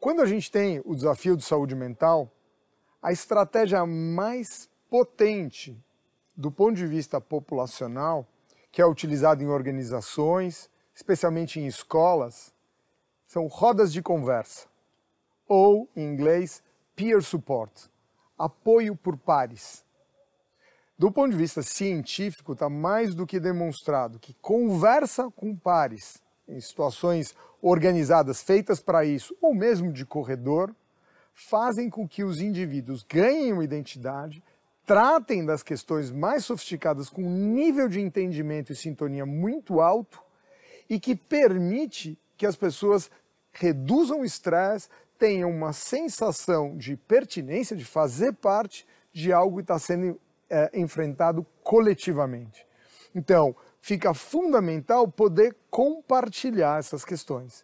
Quando a gente tem o desafio de saúde mental, a estratégia mais potente do ponto de vista populacional, que é utilizada em organizações, especialmente em escolas, são rodas de conversa, ou em inglês, peer support, apoio por pares. Do ponto de vista científico, está mais do que demonstrado que conversa com pares em situações organizadas feitas para isso, ou mesmo de corredor, fazem com que os indivíduos ganhem uma identidade, tratem das questões mais sofisticadas com um nível de entendimento e sintonia muito alto e que permite que as pessoas reduzam o estresse, tenham uma sensação de pertinência, de fazer parte de algo que está sendo é, enfrentado coletivamente. Então, fica fundamental poder compartilhar essas questões.